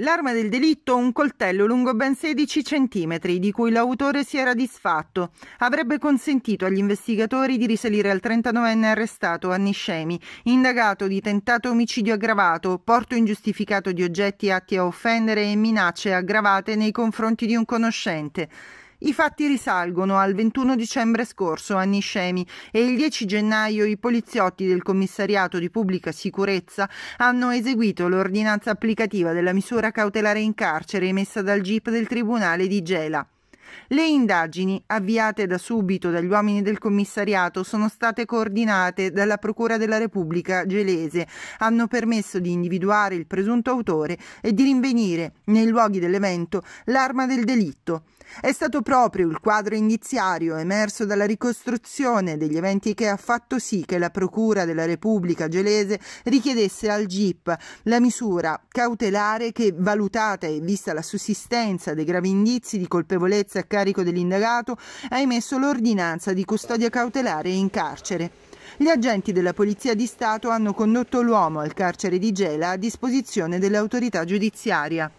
L'arma del delitto, un coltello lungo ben 16 centimetri, di cui l'autore si era disfatto, avrebbe consentito agli investigatori di risalire al 39enne arrestato Anniscemi, indagato di tentato omicidio aggravato, porto ingiustificato di oggetti atti a offendere e minacce aggravate nei confronti di un conoscente. I fatti risalgono al 21 dicembre scorso a Niscemi e il 10 gennaio i poliziotti del commissariato di pubblica sicurezza hanno eseguito l'ordinanza applicativa della misura cautelare in carcere emessa dal GIP del Tribunale di Gela. Le indagini, avviate da subito dagli uomini del commissariato, sono state coordinate dalla Procura della Repubblica gelese, hanno permesso di individuare il presunto autore e di rinvenire, nei luoghi dell'evento, l'arma del delitto. È stato proprio il quadro indiziario emerso dalla ricostruzione degli eventi che ha fatto sì che la Procura della Repubblica gelese richiedesse al GIP la misura cautelare che, valutata e vista la sussistenza dei gravi indizi di colpevolezza a carico dell'indagato ha emesso l'ordinanza di custodia cautelare in carcere. Gli agenti della Polizia di Stato hanno condotto l'uomo al carcere di Gela a disposizione dell'autorità giudiziaria.